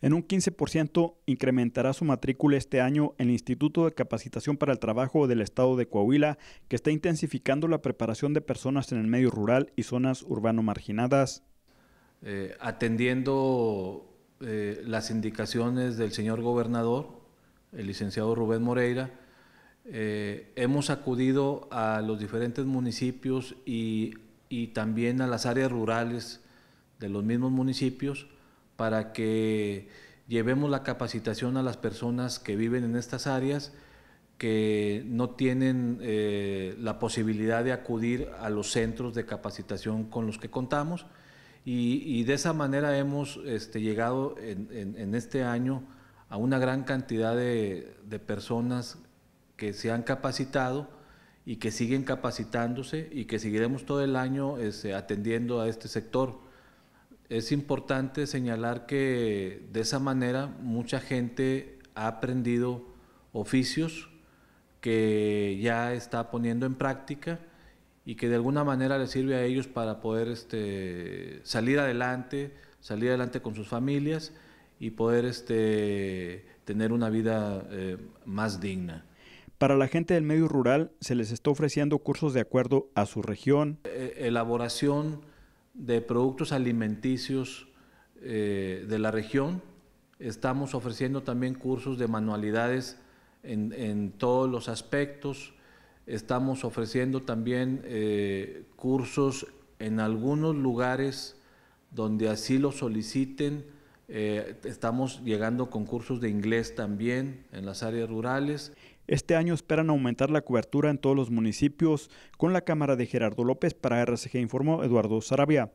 en un 15% incrementará su matrícula este año el Instituto de Capacitación para el Trabajo del Estado de Coahuila, que está intensificando la preparación de personas en el medio rural y zonas urbano marginadas. Eh, atendiendo eh, las indicaciones del señor gobernador, el licenciado Rubén Moreira, eh, hemos acudido a los diferentes municipios y también a las áreas rurales de los mismos municipios para que llevemos la capacitación a las personas que viven en estas áreas que no tienen eh, la posibilidad de acudir a los centros de capacitación con los que contamos y, de esa manera hemos este, llegado en, este año a una gran cantidad de, personas que se han capacitado y que siguen capacitándose y que seguiremos todo el año este, atendiendo a este sector es importante señalar que de esa manera mucha gente ha aprendido oficios que ya está poniendo en práctica y que de alguna manera le sirve a ellos para poder este, salir adelante, salir adelante con sus familias y poder este, tener una vida eh, más digna. Para la gente del medio rural se les está ofreciendo cursos de acuerdo a su región. Eh, elaboración de productos alimenticios eh, de la región. Estamos ofreciendo también cursos de manualidades en, todos los aspectos. Estamos ofreciendo también eh, cursos en algunos lugares donde así lo soliciten eh, estamos llegando concursos de inglés también en las áreas rurales. Este año esperan aumentar la cobertura en todos los municipios con la Cámara de Gerardo López. Para RCG informó Eduardo Sarabia.